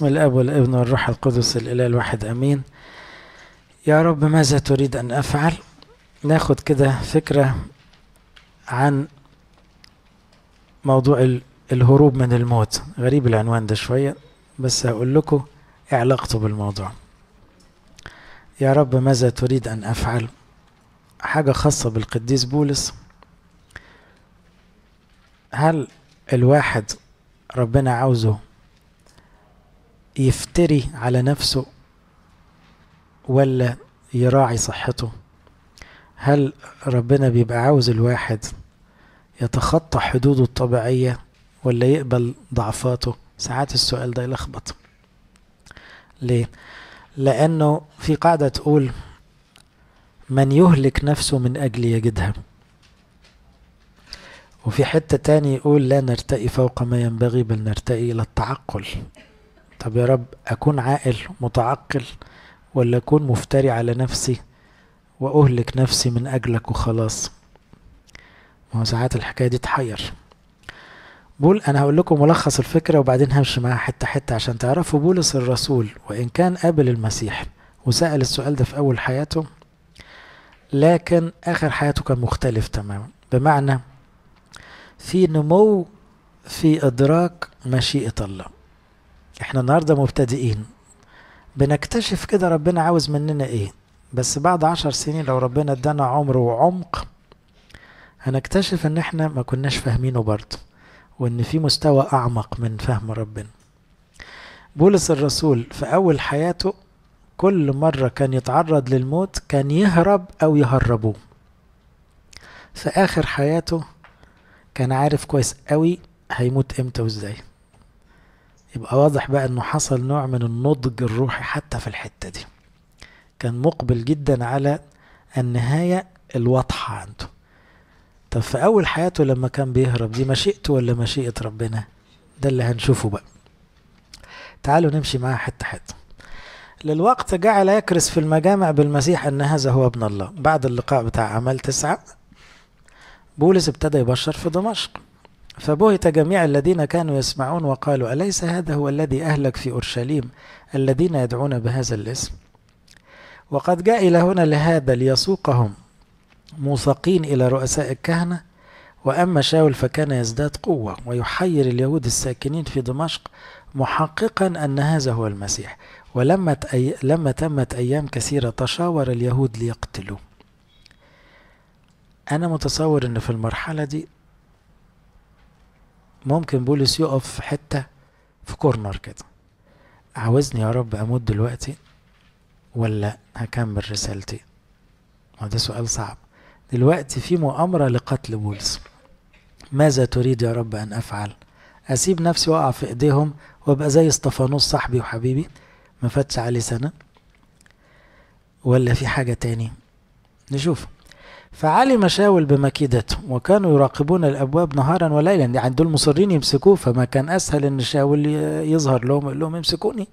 باسم الاب والابن والروح القدس الاله الواحد امين يا رب ماذا تريد ان افعل ناخد كده فكره عن موضوع الهروب من الموت غريب العنوان ده شويه بس هقول لكم ايه علاقته بالموضوع يا رب ماذا تريد ان افعل حاجه خاصه بالقديس بولس هل الواحد ربنا عاوزه يفتري على نفسه ولا يراعي صحته هل ربنا بيبقى عاوز الواحد يتخطى حدوده الطبيعية ولا يقبل ضعفاته ساعات السؤال ده يلخبط ليه لأنه في قاعدة تقول من يهلك نفسه من أجل يجدها وفي حتة تاني يقول لا نرتقي فوق ما ينبغي بل نرتقي إلى التعقل طب يا رب أكون عاقل متعقل ولا أكون مفتري على نفسي وأهلك نفسي من أجلك وخلاص ما هو ساعات الحكاية دي تحير بول أنا هقول لكم ملخص الفكرة وبعدين همشي معاها حتة حتة عشان تعرفوا بولس الرسول وإن كان قابل المسيح وسأل السؤال ده في أول حياته لكن آخر حياته كان مختلف تماما بمعنى في نمو في إدراك مشيئة الله احنا النهارده مبتدئين بنكتشف كده ربنا عاوز مننا ايه بس بعد عشر سنين لو ربنا ادانا عمر وعمق هنكتشف ان احنا ما كناش فاهمينه برضه وان في مستوى اعمق من فهم ربنا بولس الرسول في اول حياته كل مرة كان يتعرض للموت كان يهرب أو يهربوه في آخر حياته كان عارف كويس قوي هيموت امتى وازاي يبقى واضح بقى انه حصل نوع من النضج الروحي حتى في الحتة دي كان مقبل جدا على النهاية الواضحة عنده طب في أول حياته لما كان بيهرب دي مشيئته ولا مشيئة ربنا ده اللي هنشوفه بقى تعالوا نمشي معاه حتة حتة للوقت جعل يكرس في المجامع بالمسيح أن هذا هو ابن الله بعد اللقاء بتاع عمل تسعة بولس ابتدى يبشر في دمشق فبهت جميع الذين كانوا يسمعون وقالوا أليس هذا هو الذي أهلك في أورشليم الذين يدعون بهذا الاسم وقد جاء إلى هنا لهذا ليسوقهم موثقين إلى رؤساء الكهنة وأما شاول فكان يزداد قوة ويحير اليهود الساكنين في دمشق محققا أن هذا هو المسيح ولما تأي... لما تمت أيام كثيرة تشاور اليهود ليقتلوه أنا متصور أن في المرحلة دي ممكن بولس يقف في حتة في كورنر كده عاوزني يا رب أموت دلوقتي ولا هكمل رسالتي ما ده سؤال صعب دلوقتي في مؤامرة لقتل بولس ماذا تريد يا رب أن أفعل أسيب نفسي وأقع في إيديهم وأبقى زي استفانوس صاحبي وحبيبي ما فاتش عليه سنة ولا في حاجة تاني نشوف فعلم شاول بمكيدته وكانوا يراقبون الابواب نهارا وليلا يعني دول مصرين يمسكوه فما كان اسهل ان شاول يظهر لهم يقول لهم امسكوني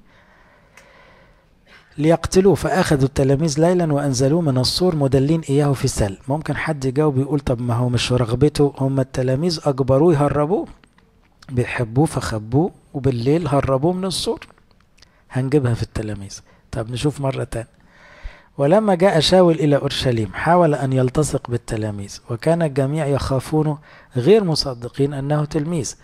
ليقتلوه فاخذوا التلاميذ ليلا وانزلوه من السور مدلين اياه في سل ممكن حد يجاوب يقول طب ما هو مش رغبته هم التلاميذ اجبروه يهربوه بيحبوه فخبوه وبالليل هربوه من السور هنجيبها في التلاميذ طب نشوف مره تانية ولما جاء شاول إلى أورشليم حاول أن يلتصق بالتلاميذ وكان الجميع يخافونه غير مصدقين أنه تلميذ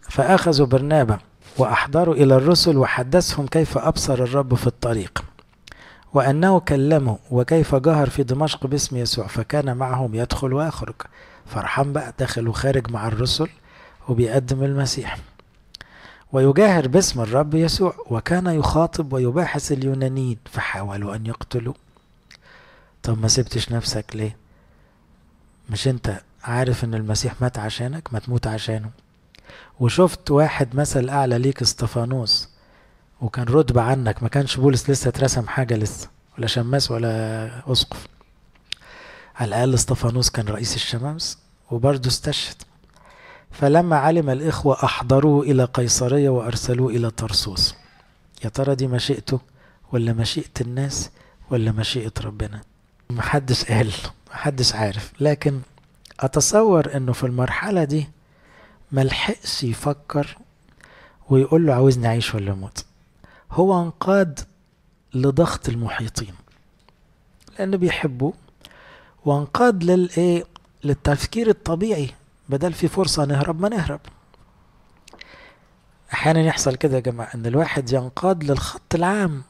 فأخذوا برنابا وأحضروا إلى الرسل وحدثهم كيف أبصر الرب في الطريق وأنه كلمه وكيف جهر في دمشق باسم يسوع فكان معهم يدخل ويخرج فرحان بقى داخل وخارج مع الرسل وبيقدم المسيح ويجاهر باسم الرب يسوع وكان يخاطب ويباحث اليونانيين فحاولوا أن يقتلوه طب ما سبتش نفسك ليه مش انت عارف ان المسيح مات عشانك ما تموت عشانه وشفت واحد مثل اعلى ليك استفانوس وكان رتبة عنك ما كانش بولس لسه اترسم حاجة لسه ولا شماس ولا اسقف على الاقل استفانوس كان رئيس الشمامس وبرضه استشهد فلما علم الإخوة أحضروه إلى قيصرية وأرسلوه إلى طرسوس يا ترى دي مشيئته ولا مشيئة الناس ولا مشيئة ربنا محدش قال محدش عارف لكن أتصور أنه في المرحلة دي ملحقش يفكر ويقول له عاوزني أعيش ولا أموت هو انقاد لضغط المحيطين لأنه بيحبه وانقاد للإيه للتفكير الطبيعي بدل في فرصة نهرب ما نهرب أحيانا يحصل كده يا جماعة إن الواحد ينقاد للخط العام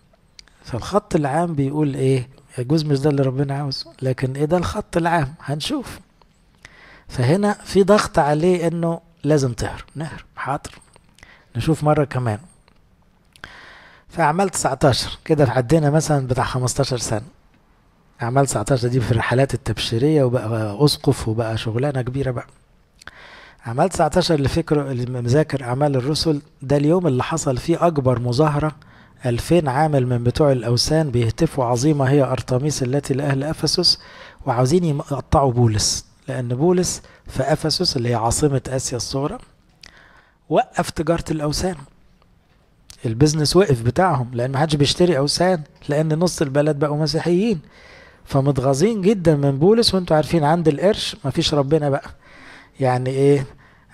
فالخط العام بيقول إيه يجوز مش ده اللي ربنا عاوزه لكن إيه ده الخط العام هنشوف فهنا في ضغط عليه إنه لازم تهرب نهرب حاضر نشوف مرة كمان فعمل 19 كده عدينا مثلا بتاع 15 سنة عمل 19 دي في الرحلات التبشيرية وبقى أسقف وبقى شغلانة كبيرة بقى عمل 19 اللي فكره اللي مذاكر أعمال الرسل ده اليوم اللي حصل فيه أكبر مظاهرة 2000 عامل من بتوع الأوثان بيهتفوا عظيمة هي أرطميس التي لأهل أفسس وعاوزين يقطعوا بولس لأن بولس في أفسس اللي هي عاصمة آسيا الصغرى وقف تجارة الأوثان البزنس وقف بتاعهم لأن محدش بيشتري أوثان لأن نص البلد بقوا مسيحيين فمتغاظين جدا من بولس وانتوا عارفين عند القرش مفيش ربنا بقى يعني ايه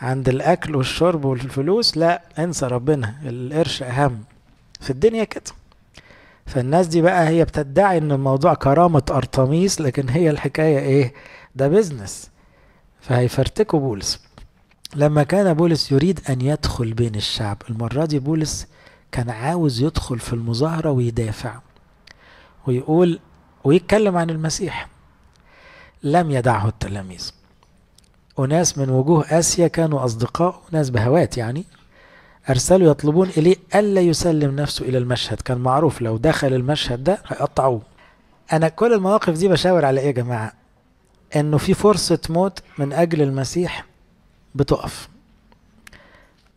عند الاكل والشرب والفلوس لا انسى ربنا القرش اهم في الدنيا كده فالناس دي بقى هي بتدعي ان الموضوع كرامة ارتميس لكن هي الحكاية ايه ده بيزنس فهيفرتكوا بولس لما كان بولس يريد ان يدخل بين الشعب المرة دي بولس كان عاوز يدخل في المظاهرة ويدافع ويقول ويتكلم عن المسيح لم يدعه التلاميذ أناس من وجوه آسيا كانوا أصدقاء ناس بهوات يعني أرسلوا يطلبون إليه ألا يسلم نفسه إلى المشهد كان معروف لو دخل المشهد ده هيقطعوه أنا كل المواقف دي بشاور على إيه يا جماعة إنه في فرصة موت من أجل المسيح بتقف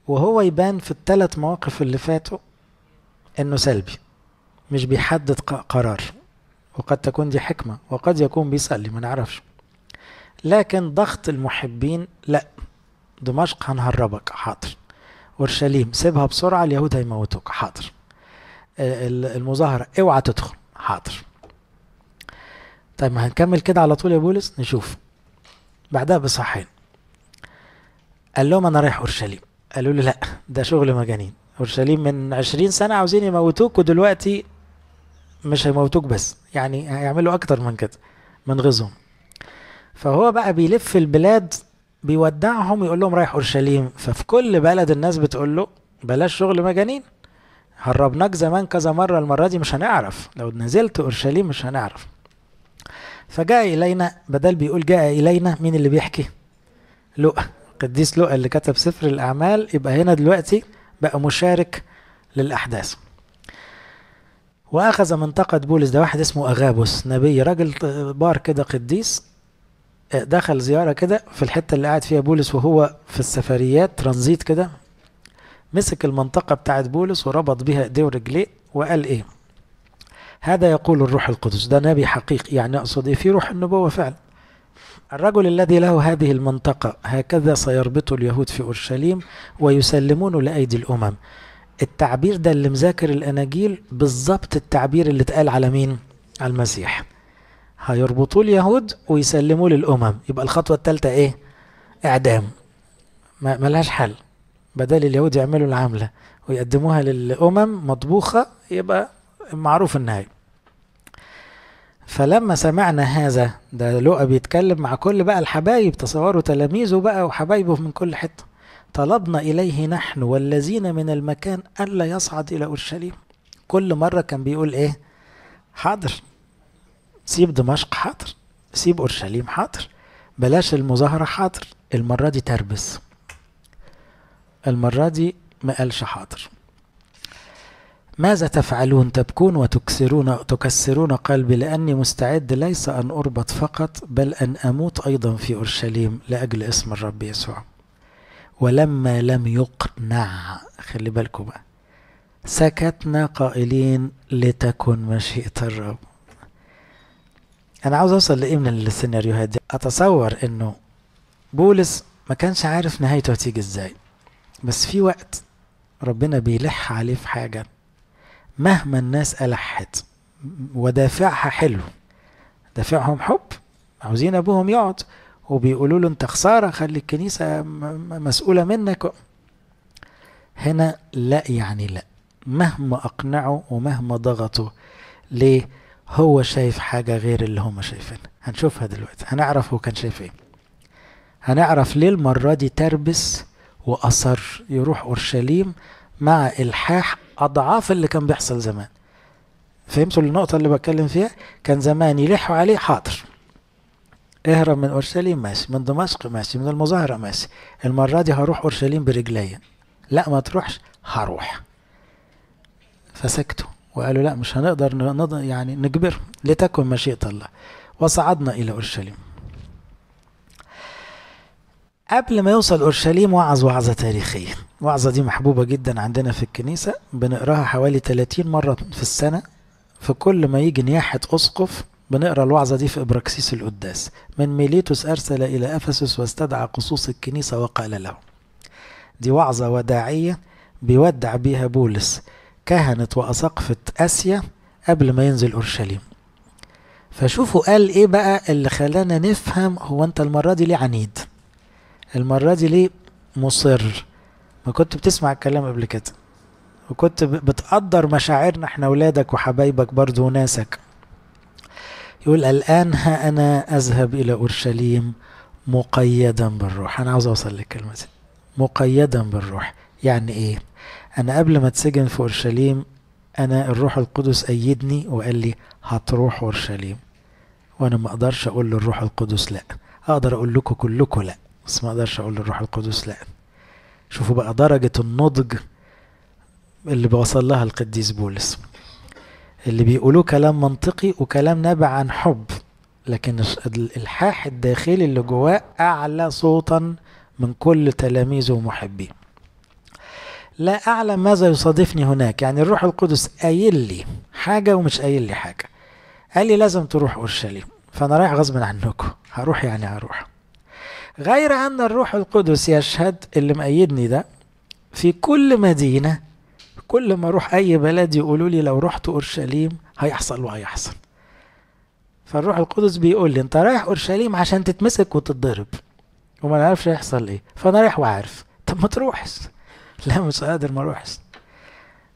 وهو يبان في الثلاث مواقف اللي فاتوا إنه سلبي مش بيحدد قرار وقد تكون دي حكمة وقد يكون بيصلي ما نعرفش لكن ضغط المحبين لا دمشق هنهربك حاضر اورشليم سيبها بسرعه اليهود هيموتوك حاضر آه، المظاهره اوعى تدخل حاضر طيب ما هنكمل كده على طول يا بولس نشوف بعدها بصحين قال لهم انا رايح اورشليم قالوا له لا ده شغل مجانين اورشليم من عشرين سنه عاوزين يموتوك ودلوقتي مش هيموتوك بس يعني هيعملوا اكتر من كده من غزهم فهو بقى بيلف البلاد بيودعهم يقول لهم رايح اورشليم ففي كل بلد الناس بتقول له بلاش شغل مجانين هربناك زمان كذا مرة المرة دي مش هنعرف لو نزلت أورشليم مش هنعرف فجاء إلينا بدل بيقول جاء إلينا مين اللي بيحكي لؤى قديس لؤى اللي كتب سفر الأعمال يبقى هنا دلوقتي بقى مشارك للأحداث وأخذ منطقة بولس ده واحد اسمه أغابوس نبي راجل آه، بار كده قديس دخل زيارة كده في الحتة اللي قاعد فيها بولس وهو في السفريات ترانزيت كده مسك المنطقة بتاعت بولس وربط بها ايديه ورجليه وقال ايه هذا يقول الروح القدس ده نبي حقيقي يعني اقصد ايه في روح النبوة فعلا الرجل الذي له هذه المنطقة هكذا سيربط اليهود في أورشليم ويسلمون لأيدي الأمم التعبير ده اللي مذاكر الأناجيل بالظبط التعبير اللي اتقال على مين؟ على المسيح هيربطوه اليهود ويسلموه للأمم يبقى الخطوة الثالثة إيه؟ إعدام ما ملهاش حل بدل اليهود يعملوا العملة ويقدموها للأمم مطبوخة يبقى معروف النهاية فلما سمعنا هذا ده لؤى بيتكلم مع كل بقى الحبايب تصوروا تلاميذه بقى وحبايبه من كل حتة طلبنا إليه نحن والذين من المكان ألا يصعد إلى أورشليم كل مرة كان بيقول إيه حاضر سيب دمشق حاضر سيب اورشليم حاضر بلاش المظاهرة حاضر المرة دي تربس المرة دي ما قالش حاضر ماذا تفعلون تبكون وتكسرون تكسرون قلبي لأني مستعد ليس أن أربط فقط بل أن أموت أيضا في أورشليم لأجل اسم الرب يسوع ولما لم يقنع خلي بالكم بقى سكتنا قائلين لتكن مشيئة الرب انا عاوز اوصل لايه من السيناريوهات دي اتصور انه بولس ما كانش عارف نهايته هتيجي ازاي بس في وقت ربنا بيلح عليه في حاجة مهما الناس ألحت ودافعها حلو دافعهم حب عاوزين أبوهم يقعد وبيقولوا له أنت خسارة خلي الكنيسة مسؤولة منك هنا لا يعني لا مهما أقنعوا ومهما ضغطوا ليه؟ هو شايف حاجة غير اللي هما شايفينها هنشوفها دلوقتي هنعرف هو كان شايف ايه هنعرف ليه المرة دي تربس وأصر يروح أورشليم مع إلحاح أضعاف اللي كان بيحصل زمان فهمتوا النقطة اللي بتكلم فيها كان زمان يلحوا عليه حاضر اهرب من أورشليم ماشي من دمشق ماشي من المظاهرة ماشي المرة دي هروح أورشليم برجليا لا ما تروحش هروح فسكتوا وقالوا لا مش هنقدر يعني نجبر لتكن مشيئة الله وصعدنا إلى أورشليم قبل ما يوصل أورشليم وعظ وعظة تاريخية وعظة دي محبوبة جدا عندنا في الكنيسة بنقراها حوالي 30 مرة في السنة في كل ما يجي نياحة أسقف بنقرا الوعظة دي في إبراكسيس القداس من ميليتوس أرسل إلى أفسس واستدعى قصوص الكنيسة وقال له دي وعظة وداعية بيودع بيها بولس كهنة وأساقفة آسيا قبل ما ينزل أورشليم فشوفوا قال إيه بقى اللي خلانا نفهم هو أنت المرة دي ليه عنيد المرة دي ليه مصر ما كنت بتسمع الكلام قبل كده وكنت بتقدر مشاعرنا احنا ولادك وحبايبك برضو وناسك يقول الآن ها أنا أذهب إلى أورشليم مقيدا بالروح أنا عاوز أوصل للكلمة دي مقيدا بالروح يعني ايه انا قبل ما اتسجن في اورشليم انا الروح القدس ايدني وقال لي هتروح اورشليم وانا ما اقدرش اقول للروح القدس لا اقدر اقول لكم كلكم لا بس ما اقدرش اقول للروح القدس لا شوفوا بقى درجة النضج اللي بوصل لها القديس بولس اللي بيقولوه كلام منطقي وكلام نابع عن حب لكن الحاح الداخلي اللي جواه اعلى صوتا من كل تلاميذه ومحبيه لا أعلم ماذا يصادفني هناك يعني الروح القدس قايل لي حاجة ومش قايل لي حاجة قال لي لازم تروح أورشليم فأنا رايح غصب عنكم هروح يعني هروح غير أن الروح القدس يشهد اللي مأيدني ده في كل مدينة كل ما أروح أي بلد يقولوا لي لو رحت أورشليم هيحصل وهيحصل فالروح القدس بيقول لي أنت رايح أورشليم عشان تتمسك وتتضرب وما نعرفش هيحصل إيه فأنا رايح وعارف طب ما تروحش لا مش قادر ما اروحش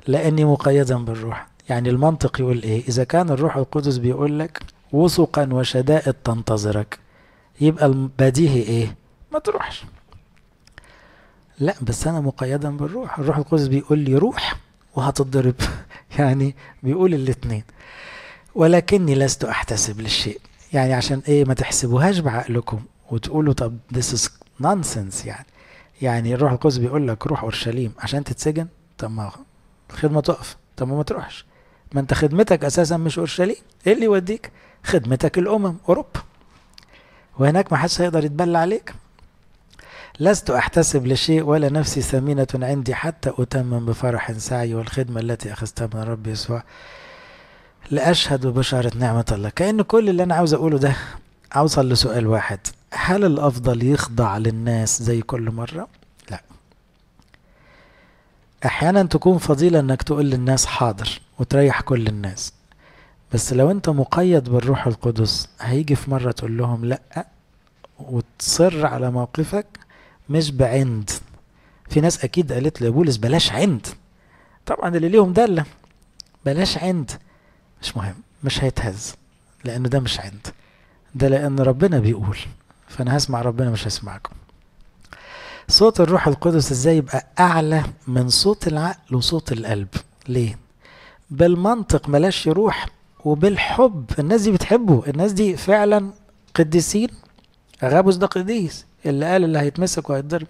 لاني مقيدا بالروح يعني المنطق يقول ايه اذا كان الروح القدس بيقول لك وثقا وشدائد تنتظرك يبقى البديهي ايه ما تروحش لا بس انا مقيدا بالروح الروح القدس بيقول لي روح وهتضرب يعني بيقول الاتنين ولكني لست احتسب للشيء يعني عشان ايه ما تحسبوهاش بعقلكم وتقولوا طب this is nonsense يعني يعني الروح القدس بيقول لك روح اورشليم عشان تتسجن طب ما الخدمه تقف طب ما تروحش ما انت خدمتك اساسا مش اورشليم ايه اللي يوديك خدمتك الامم اوروبا وهناك ما حدش هيقدر يتبلى عليك لست أحتسب لشيء ولا نفسي ثمينة عندي حتى أتمم بفرح سعي والخدمة التي أخذتها من ربي يسوع لأشهد بشارة نعمة الله كأن كل اللي أنا عاوز أقوله ده أوصل لسؤال واحد هل الأفضل يخضع للناس زي كل مرة؟ لا أحيانا تكون فضيلة أنك تقول للناس حاضر وتريح كل الناس بس لو أنت مقيد بالروح القدس هيجي في مرة تقول لهم لأ وتصر على موقفك مش بعند في ناس أكيد قالت لبولس بلاش عند طبعا اللي ليهم دالة بلاش عند مش مهم مش هيتهز لأن ده مش عند ده لأن ربنا بيقول فأنا هسمع ربنا مش هسمعكم صوت الروح القدس ازاي يبقى أعلى من صوت العقل وصوت القلب ليه؟ بالمنطق ملاش يروح وبالحب الناس دي بتحبه الناس دي فعلا قديسين غابوس ده قديس اللي قال اللي هيتمسك وهيتضرب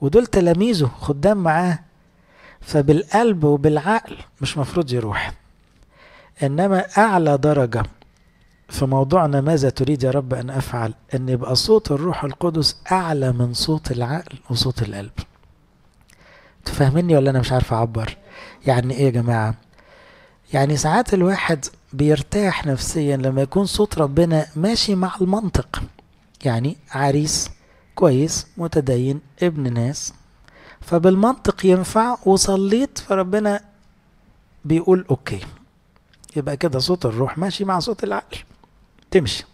ودول تلاميذه خدام معاه فبالقلب وبالعقل مش مفروض يروح انما اعلى درجه في موضوعنا ماذا تريد يا رب أن أفعل أن يبقى صوت الروح القدس أعلى من صوت العقل وصوت القلب تفهمني ولا أنا مش عارف أعبر يعني إيه يا جماعة يعني ساعات الواحد بيرتاح نفسيا لما يكون صوت ربنا ماشي مع المنطق يعني عريس كويس متدين ابن ناس فبالمنطق ينفع وصليت فربنا بيقول اوكي يبقى كده صوت الروح ماشي مع صوت العقل تمشي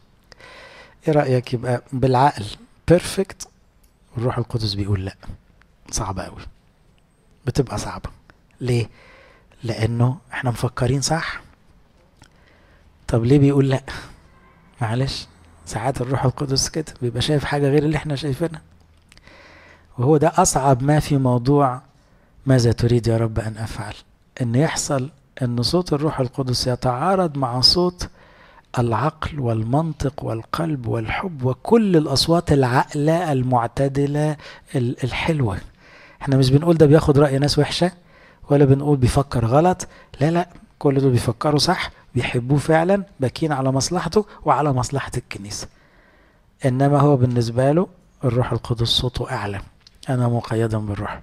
ايه رايك يبقى بالعقل بيرفكت والروح القدس بيقول لا صعبه قوي بتبقى صعبه ليه لانه احنا مفكرين صح طب ليه بيقول لا معلش ساعات الروح القدس كده بيبقى شايف حاجه غير اللي احنا شايفينها وهو ده اصعب ما في موضوع ماذا تريد يا رب ان افعل ان يحصل ان صوت الروح القدس يتعارض مع صوت العقل والمنطق والقلب والحب وكل الأصوات العقلة المعتدلة الحلوة احنا مش بنقول ده بياخد رأي ناس وحشة ولا بنقول بيفكر غلط لا لا كل دول بيفكروا صح بيحبوه فعلا باكين على مصلحته وعلى مصلحة الكنيسة إنما هو بالنسبة له الروح القدس صوته أعلى أنا مقيدا بالروح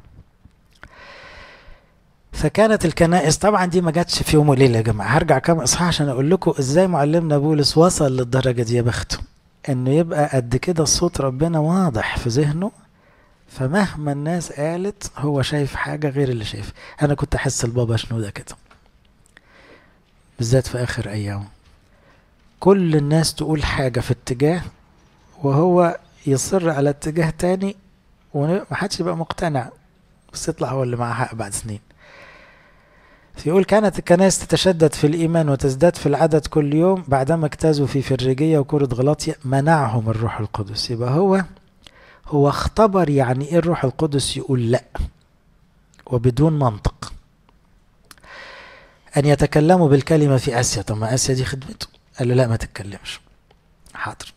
فكانت الكنائس طبعا دي ما جاتش في يوم وليله يا جماعه هرجع كام اصحاح عشان اقول لكم ازاي معلمنا بولس وصل للدرجه دي يا بخته انه يبقى قد كده صوت ربنا واضح في ذهنه فمهما الناس قالت هو شايف حاجه غير اللي شايفها انا كنت احس البابا ده كده بالذات في اخر ايامه كل الناس تقول حاجه في اتجاه وهو يصر على اتجاه تاني ومحدش يبقى مقتنع بس يطلع هو اللي معاه حق بعد سنين يقول كانت الكنائس تتشدد في الإيمان وتزداد في العدد كل يوم بعدما اجتازوا في فرجية وكرة غلاطية منعهم الروح القدس يبقى هو هو اختبر يعني إيه الروح القدس يقول لأ وبدون منطق أن يتكلموا بالكلمة في آسيا طب ما آسيا دي خدمته قال له لا ما تتكلمش حاضر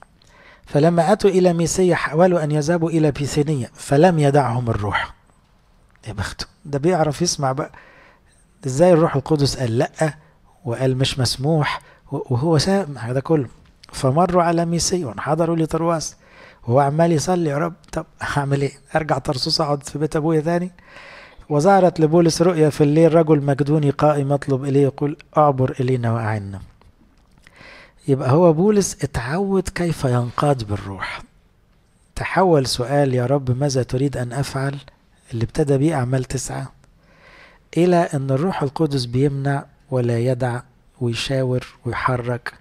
فلما أتوا إلى ميسية حاولوا أن يذهبوا إلى بيثينية فلم يدعهم الروح يا بخته ده بيعرف يسمع بقى ازاي الروح القدس قال لأ وقال مش مسموح وهو سامع هذا كله فمروا على ميسيون حضروا لترواس وهو عمال يصلي يا رب طب هعمل ايه ارجع ترسوس اقعد في بيت ابويا ثاني وظهرت لبولس رؤيا في الليل رجل مجدوني قائم يطلب اليه يقول اعبر الينا واعنا يبقى هو بولس اتعود كيف ينقاد بالروح تحول سؤال يا رب ماذا تريد ان افعل اللي ابتدى بيه اعمال تسعه إلى أن الروح القدس بيمنع ولا يدع ويشاور ويحرك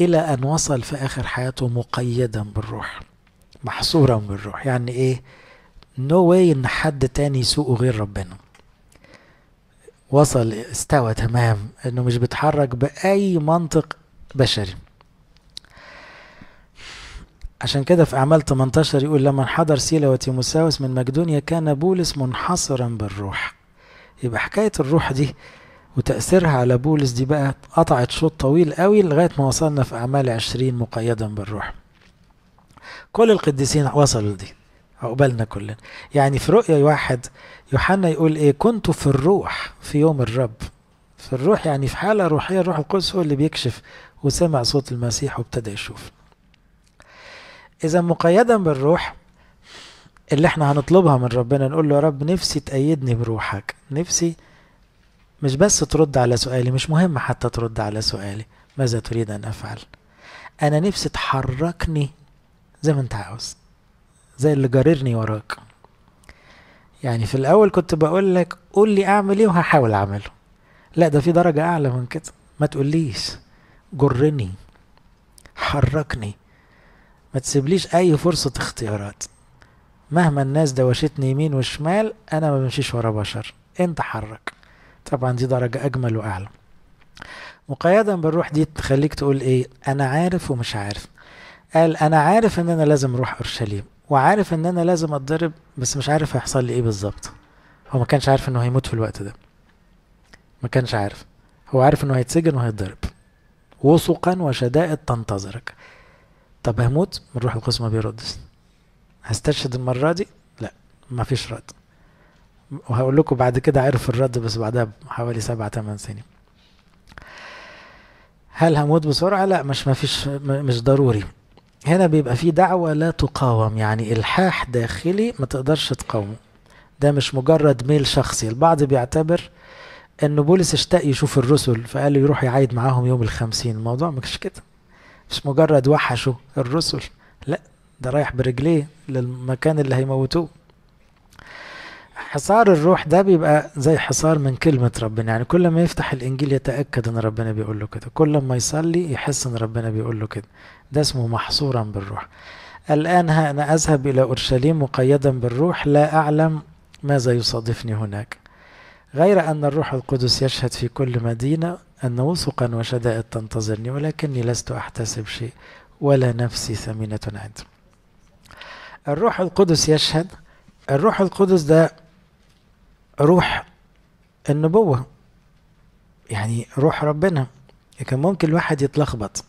إلى أن وصل في آخر حياته مقيدا بالروح محصورا بالروح يعني إيه نو no واي إن حد تاني يسوقه غير ربنا وصل استوى تمام إنه مش بيتحرك بأي منطق بشري عشان كده في أعمال 18 يقول لما انحدر سيلا وتيموساوس من مقدونيا كان بولس منحصرا بالروح يبقى حكاية الروح دي وتأثيرها على بولس دي بقى قطعت شوط طويل قوي لغاية ما وصلنا في أعمال عشرين مقيدا بالروح كل القديسين وصلوا لدي عقبالنا كلنا يعني في رؤية واحد يوحنا يقول ايه كنت في الروح في يوم الرب في الروح يعني في حالة روحية الروح القدس هو اللي بيكشف وسمع صوت المسيح وابتدى يشوف إذا مقيدا بالروح اللي احنا هنطلبها من ربنا نقول له يا رب نفسي تأيدني بروحك نفسي مش بس ترد على سؤالي مش مهم حتى ترد على سؤالي ماذا تريد أن أفعل أنا نفسي تحركني زي ما أنت عاوز زي اللي جررني وراك يعني في الأول كنت بقول لك قول لي أعمل إيه وهحاول أعمله لا ده في درجة أعلى من كده ما تقوليش جرني حركني ما تسيبليش أي فرصة اختيارات مهما الناس دوشتني يمين وشمال أنا ما بمشيش ورا بشر انت حرك طبعا دي درجة أجمل وأعلى مقيدا بالروح دي تخليك تقول إيه أنا عارف ومش عارف قال أنا عارف إن أنا لازم أروح أورشليم وعارف إن أنا لازم أتضرب بس مش عارف هيحصل لي إيه بالظبط هو ما كانش عارف إنه هيموت في الوقت ده ما كانش عارف هو عارف إنه هيتسجن وهيتضرب وثقا وشدائد تنتظرك طب هموت الروح القدس ما بيردش هستشهد المرة دي لا ما فيش رد وهقول لكم بعد كده عرف الرد بس بعدها حوالي سبع ثمان سنين هل هموت بسرعة؟ لا مش ما فيش مش ضروري هنا بيبقى في دعوة لا تقاوم يعني إلحاح داخلي ما تقدرش تقاومه ده مش مجرد ميل شخصي البعض بيعتبر ان بولس اشتاق يشوف الرسل فقال له يروح يعيد معاهم يوم الخمسين الموضوع مش كده مش مجرد وحشوا الرسل لا ده رايح برجليه للمكان اللي هيموتوه حصار الروح ده بيبقى زي حصار من كلمة ربنا يعني كل ما يفتح الإنجيل يتأكد إن ربنا بيقول له كده كل ما يصلي يحس إن ربنا بيقول له كده ده اسمه محصورا بالروح الآن ها أنا أذهب إلى أورشليم مقيدا بالروح لا أعلم ماذا يصادفني هناك غير أن الروح القدس يشهد في كل مدينة أن وثقا وشدائد تنتظرني ولكني لست أحتسب شيء ولا نفسي ثمينة عندي الروح القدس يشهد الروح القدس ده روح النبوة يعني روح ربنا لكن ممكن الواحد يتلخبط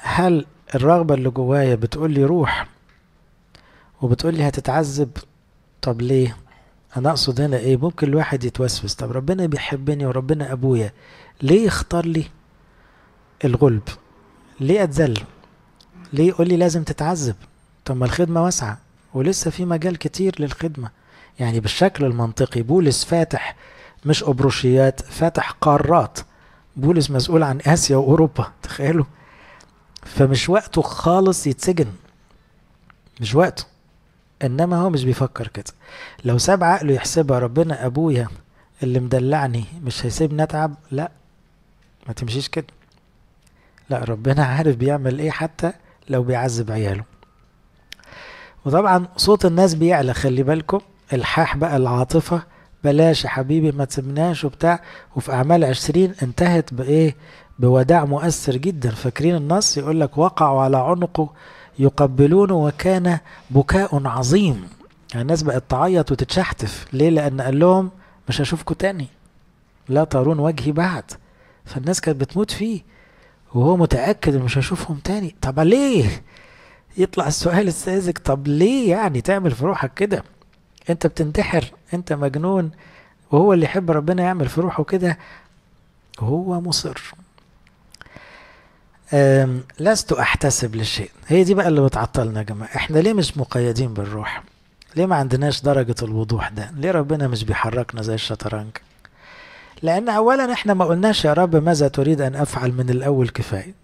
هل الرغبة اللي جوايا بتقول لي روح وبتقول لي هتتعذب طب ليه انا اقصد هنا ايه ممكن الواحد يتوسوس طب ربنا بيحبني وربنا ابويا ليه يختار لي الغلب ليه اتذل ليه يقول لي لازم تتعذب طب ما الخدمة واسعة ولسه في مجال كتير للخدمة يعني بالشكل المنطقي بولس فاتح مش أبروشيات فاتح قارات بولس مسؤول عن آسيا وأوروبا تخيلوا فمش وقته خالص يتسجن مش وقته إنما هو مش بيفكر كده لو ساب عقله يحسبها ربنا أبويا اللي مدلعني مش هيسيبني أتعب لأ ما تمشيش كده لأ ربنا عارف بيعمل إيه حتى لو بيعذب عياله وطبعا صوت الناس بيعلى خلي بالكم الحاح بقى العاطفة بلاش يا حبيبي ما تسيبناش وبتاع وفي أعمال عشرين انتهت بإيه بوداع مؤثر جدا فاكرين النص يقول لك وقعوا على عنقه يقبلونه وكان بكاء عظيم يعني الناس بقت تعيط وتتشحتف ليه لأن قال لهم مش هشوفكم تاني لا ترون وجهي بعد فالناس كانت بتموت فيه وهو متأكد مش هشوفهم تاني طب ليه يطلع السؤال الساذج طب ليه يعني تعمل في روحك كده انت بتنتحر انت مجنون وهو اللي يحب ربنا يعمل في روحه كده وهو مصر لست احتسب للشيء هي دي بقى اللي بتعطلنا يا جماعه احنا ليه مش مقيدين بالروح ليه ما عندناش درجة الوضوح ده ليه ربنا مش بيحركنا زي الشطرنج لأن أولا إحنا ما قلناش يا رب ماذا تريد أن أفعل من الأول كفاية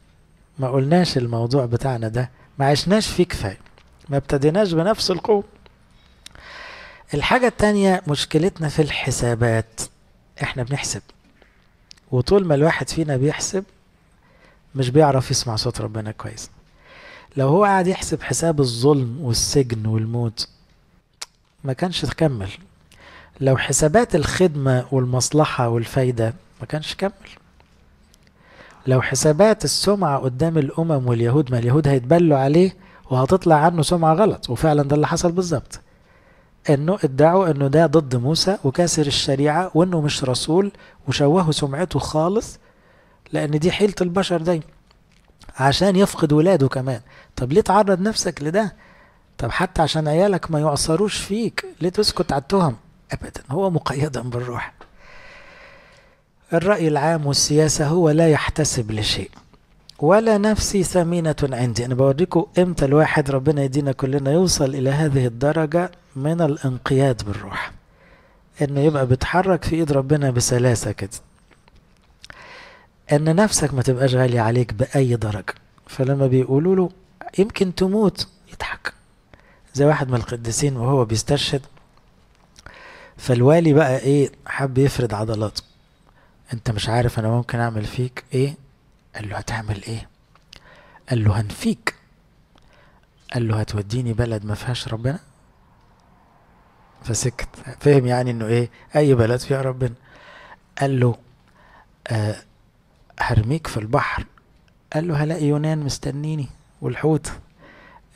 ما قلناش الموضوع بتاعنا ده ما عشناش فيه كفاية ما ابتديناش بنفس القوة الحاجة التانية مشكلتنا في الحسابات احنا بنحسب وطول ما الواحد فينا بيحسب مش بيعرف يسمع صوت ربنا كويس لو هو قاعد يحسب حساب الظلم والسجن والموت ما كانش تكمل لو حسابات الخدمة والمصلحة والفايدة ما كانش كمل لو حسابات السمعة قدام الأمم واليهود ما اليهود هيتبلوا عليه وهتطلع عنه سمعة غلط وفعلا ده اللي حصل بالظبط انه ادعوا انه ده ضد موسى وكاسر الشريعه وانه مش رسول وشوهوا سمعته خالص لان دي حيله البشر دي عشان يفقد ولاده كمان طب ليه تعرض نفسك لده طب حتى عشان عيالك ما يعصروش فيك ليه تسكت على التهم ابدا هو مقيدا بالروح الراي العام والسياسه هو لا يحتسب لشيء ولا نفسي ثمينة عندي أنا بوريكم إمتى الواحد ربنا يدينا كلنا يوصل إلى هذه الدرجة من الانقياد بالروح انه يبقى بتحرك في ايد ربنا بسلاسة كده ان نفسك ما تبقاش غالي عليك باي درجة فلما بيقولوا له يمكن تموت يضحك زي واحد من القديسين وهو بيستشهد فالوالي بقى ايه حب يفرد عضلاته انت مش عارف انا ممكن اعمل فيك ايه قال له هتعمل ايه قال له هنفيك قال له هتوديني بلد ما فيهاش ربنا فسكت فهم يعني انه ايه اي بلد فيها ربنا قال له آه هرميك في البحر قال له هلاقي يونان مستنيني والحوت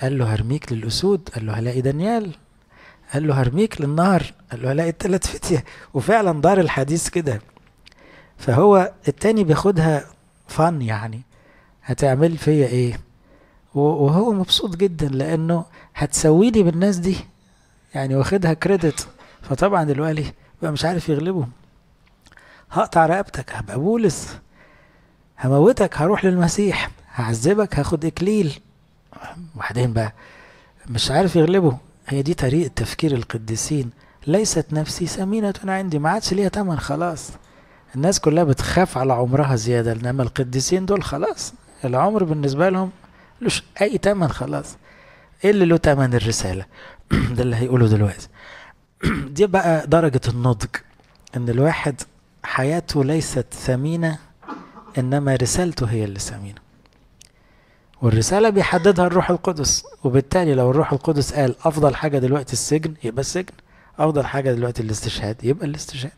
قال له هرميك للأسود قال له هلاقي دانيال قال له هرميك للنار قال له هلاقي التلات فتية وفعلا دار الحديث كده فهو التاني بياخدها فن يعني هتعمل فيا ايه وهو مبسوط جدا لانه هتسويني بالناس دي يعني واخدها كريدت فطبعا الوالي بقى مش عارف يغلبه هقطع رقبتك هبقى بولس هموتك هروح للمسيح هعذبك هاخد اكليل وبعدين بقى مش عارف يغلبه هي دي طريقة تفكير القديسين ليست نفسي ثمينة عندي ما عادش ليها تمن خلاص الناس كلها بتخاف على عمرها زيادة انما القديسين دول خلاص العمر بالنسبة لهم ملوش اي تمن خلاص ايه اللي له تمن الرسالة ده اللي هيقوله دلوقتي دي بقى درجة النضج ان الواحد حياته ليست ثمينة انما رسالته هي اللي ثمينة والرسالة بيحددها الروح القدس وبالتالي لو الروح القدس قال افضل حاجة دلوقتي السجن يبقى السجن افضل حاجة دلوقتي الاستشهاد يبقى الاستشهاد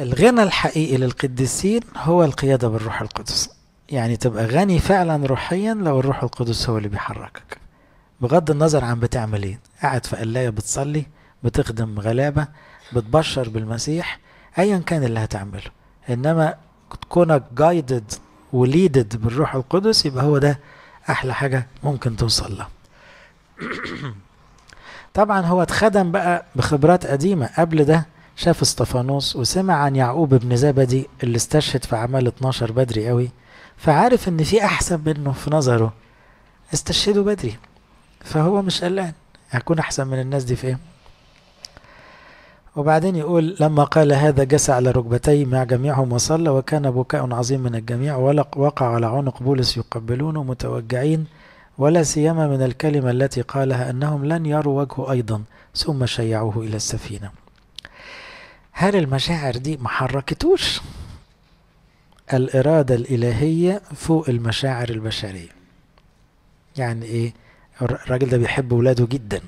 الغنى الحقيقي للقديسين هو القيادة بالروح القدس يعني تبقى غني فعلا روحيا لو الروح القدس هو اللي بيحركك بغض النظر عن بتعمل ايه قاعد في قلاية بتصلي بتخدم غلابة بتبشر بالمسيح ايا كان اللي هتعمله انما تكونك جايدد وليدد بالروح القدس يبقى هو ده احلى حاجة ممكن توصل لها طبعا هو اتخدم بقى بخبرات قديمة قبل ده شاف استفانوس وسمع عن يعقوب بن زبدي اللي استشهد في اعمال 12 بدري قوي فعارف ان في احسن منه في نظره استشهدوا بدري فهو مش قلقان هكون أحسن من الناس دي في إيه وبعدين يقول لما قال هذا جس على ركبتيه مع جميعهم وصلى وكان بكاء عظيم من الجميع وقع على عنق بولس يقبلونه متوجعين ولا سيما من الكلمة التي قالها أنهم لن يروا وجهه أيضا ثم شيعوه إلى السفينة هل المشاعر دي محركتوش الإرادة الإلهية فوق المشاعر البشرية يعني إيه الراجل ده بيحب ولاده جدا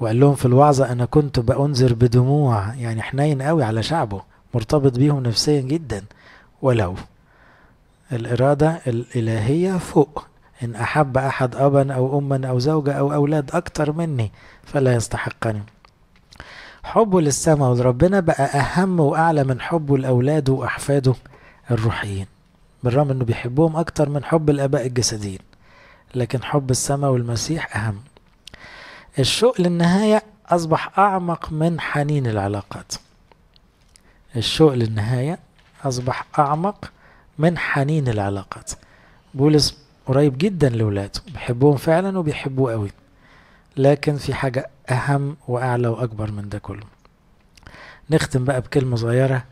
وقال لهم في الوعظة أنا كنت بأنذر بدموع يعني حنين قوي على شعبه مرتبط بيهم نفسيا جدا ولو الإرادة الإلهية فوق إن أحب أحد أبا أو أما أو زوجة أو أولاد أكتر مني فلا يستحقني حبه للسماء ولربنا بقى أهم وأعلى من حبه لأولاده وأحفاده الروحيين بالرغم إنه بيحبهم أكتر من حب الآباء الجسديين لكن حب السماء والمسيح أهم الشوق للنهاية أصبح أعمق من حنين العلاقات الشوق للنهاية أصبح أعمق من حنين العلاقات بولس قريب جدا لولاده بيحبهم فعلا وبيحبوه قوي لكن في حاجة أهم وأعلى وأكبر من ده كله نختم بقى بكلمة صغيرة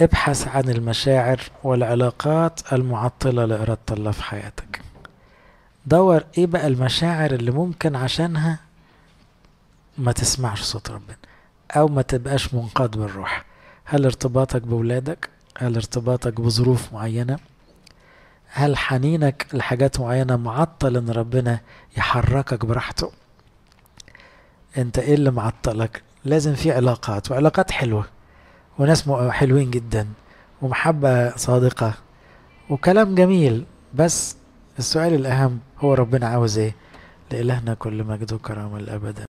ابحث عن المشاعر والعلاقات المعطلة لإرادة الله في حياتك دور ايه بقى المشاعر اللي ممكن عشانها ما تسمعش صوت ربنا او ما تبقاش منقاد بالروح هل ارتباطك بولادك هل ارتباطك بظروف معينة هل حنينك لحاجات معينة معطل ان ربنا يحركك براحته انت ايه اللي معطلك لازم في علاقات وعلاقات حلوة وناس حلوين جدا ومحبة صادقة وكلام جميل بس السؤال الأهم هو ربنا عاوز ايه لإلهنا كل مجد وكرامة لأبدا